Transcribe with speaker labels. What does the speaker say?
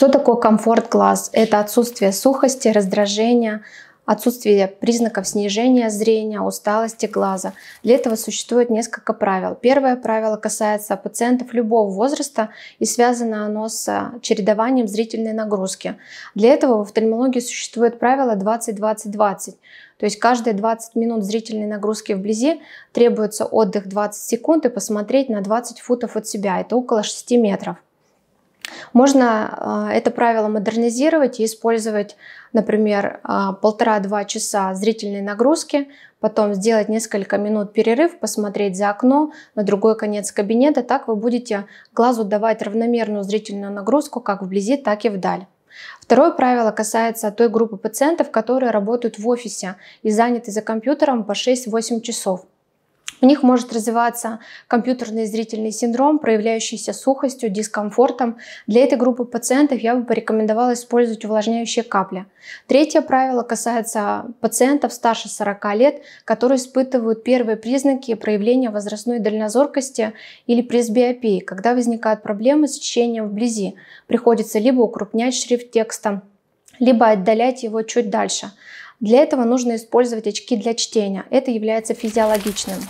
Speaker 1: Что такое комфорт глаз? Это отсутствие сухости, раздражения, отсутствие признаков снижения зрения, усталости глаза. Для этого существует несколько правил. Первое правило касается пациентов любого возраста и связано оно с э, чередованием зрительной нагрузки. Для этого в офтальмологии существует правило 20-20-20. То есть каждые 20 минут зрительной нагрузки вблизи требуется отдых 20 секунд и посмотреть на 20 футов от себя. Это около 6 метров. Можно а, это правило модернизировать и использовать, например, а, полтора-два часа зрительной нагрузки, потом сделать несколько минут перерыв, посмотреть за окно на другой конец кабинета. Так вы будете глазу давать равномерную зрительную нагрузку как вблизи, так и вдаль. Второе правило касается той группы пациентов, которые работают в офисе и заняты за компьютером по 6-8 часов. У них может развиваться компьютерный зрительный синдром, проявляющийся сухостью, дискомфортом. Для этой группы пациентов я бы порекомендовала использовать увлажняющие капли. Третье правило касается пациентов старше 40 лет, которые испытывают первые признаки проявления возрастной дальнозоркости или пресбиопии, когда возникают проблемы с чтением вблизи. Приходится либо укрупнять шрифт текста, либо отдалять его чуть дальше. Для этого нужно использовать очки для чтения. Это является физиологичным.